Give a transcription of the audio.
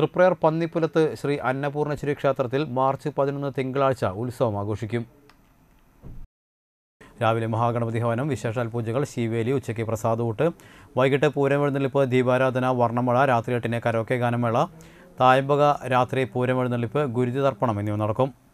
തൃപ്രയർ പന്നിപ്പുലത്ത് ശ്രീ അന്നപൂർണശ്വരി ക്ഷേത്രത്തിൽ മാർച്ച് പതിനൊന്ന് തിങ്കളാഴ്ച ഉത്സവം ആഘോഷിക്കും രാവിലെ മഹാഗണപതി ഹവനം വിശേഷാൽ പൂജകൾ ശിവേലി ഉച്ചയ്ക്ക് പ്രസാദൂട്ട് വൈകിട്ട് പൂരമെഴുന്നള്ളിപ്പ് ദീപാരാധന വർണ്ണമേള രാത്രി എട്ടിന് കരോക്കെ ഗാനമേള തായമ്പക രാത്രി പൂരമെഴുന്നള്ളിപ്പ് ഗുരുതി തർപ്പണം എന്നിവ നടക്കും